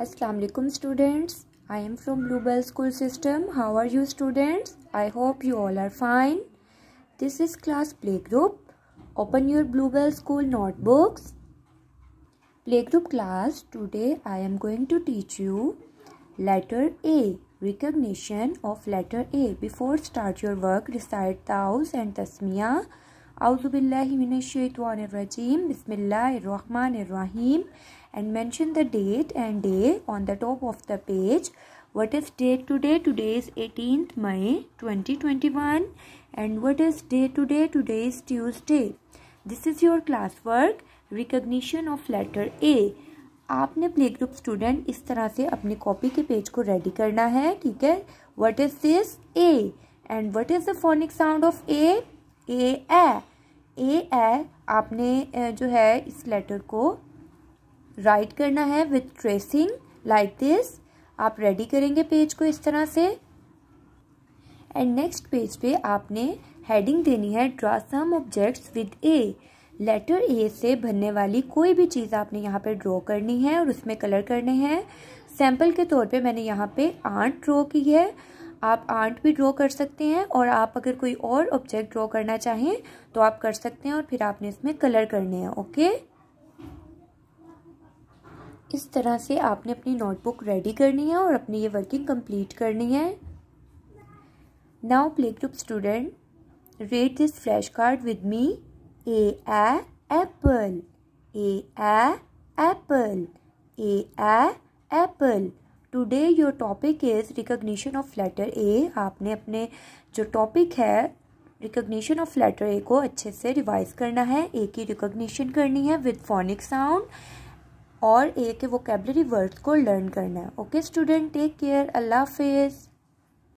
Assalamualaikum students. I am from Bluebell School System. How are you students? I hope you all are fine. This is class playgroup. Open your Bluebell School notebooks. Playgroup class, today I am going to teach you letter A. Recognition of letter A. Before start your work, recite taus and tasmiyah. Auzubillahiminashaitanirrajim, Bismillahirrahmanirrahim and mention the date and day on the top of the page. What is date today? Today is 18th May 2021 and what is day today? Today is Tuesday. This is your classwork recognition of letter A. आपने play group student इस तरह से अपनी copy के page को ready करना है ठीक है what is this A and what is the phonic sound of A A A A A आपने जो है इस लेटर को राइट करना है विथ ट्रेसिंग लाइक दिस आप रेडी करेंगे पेज को इस तरह से एंड नेक्स्ट पेज पे आपने हेडिंग देनी है draw some objects with a letter A से भरने वाली कोई भी चीज़ आपने यहाँ पे ड्रॉ करनी है और उसमें कलर करने हैं सैम्पल के तौर पे मैंने यहाँ पे आठ ड्रॉ की है आप आर्ट भी ड्रॉ कर सकते हैं और आप अगर कोई और ऑब्जेक्ट ड्रॉ करना चाहें तो आप कर सकते हैं और फिर आपने इसमें कलर करने हैं ओके इस तरह से आपने अपनी नोटबुक रेडी करनी है और अपनी ये वर्किंग कंप्लीट करनी है now play group student read this flash card with me A apple A apple A apple today your topic is recognition of letter A आपने अपने जो टॉपिक है रिकग्निशन ऑफ लेटर ए को अच्छे से रिवाइज करना है ए की रिकोगशन करनी है विद फोनिक साउंड और ए के वोकेबलरी वर्ड्स को लर्न करना है ओके स्टूडेंट टेक केयर अल्लाह हाफिज़